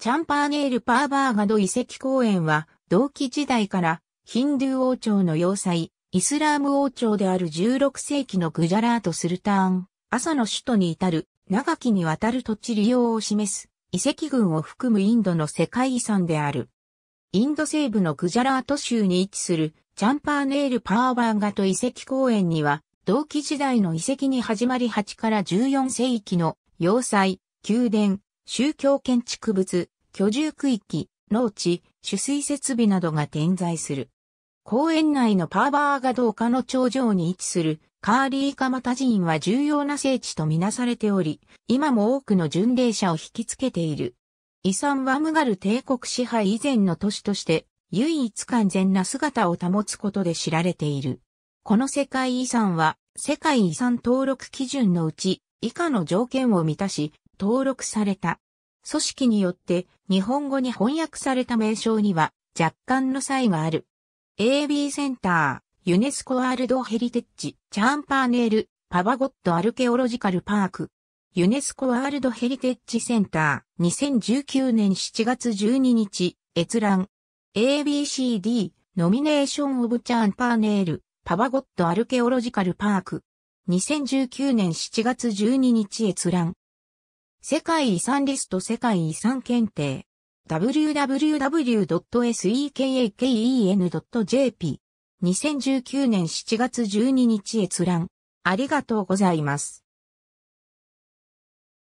チャンパーネール・パーバーガド遺跡公園は、同期時代から、ヒンドゥー王朝の要塞、イスラーム王朝である16世紀のグジャラート・スルターン、朝の首都に至る、長きにわたる土地利用を示す、遺跡群を含むインドの世界遺産である。インド西部のグジャラート州に位置する、チャンパーネール・パーバーガト遺跡公園には、同期時代の遺跡に始まり8から14世紀の要塞、宮殿、宗教建築物、居住区域、農地、取水設備などが点在する。公園内のパーバーがドうの頂上に位置するカーリーカマタ寺院は重要な聖地とみなされており、今も多くの巡礼者を引きつけている。遺産はムガル帝国支配以前の都市として唯一完全な姿を保つことで知られている。この世界遺産は世界遺産登録基準のうち以下の条件を満たし、登録された。組織によって日本語に翻訳された名称には若干の差異がある。AB センター、ユネスコワールドヘリテッジ、チャンパーネール、パバゴットアルケオロジカルパーク。ユネスコワールドヘリテッジセンター、2019年7月12日、閲覧。ABCD、ノミネーションオブチャンパーネール、パバゴットアルケオロジカルパーク。2019年7月12日閲覧。世界遺産リスト世界遺産検定 www.sekeken.jp2019 年7月12日閲覧ありがとうございます。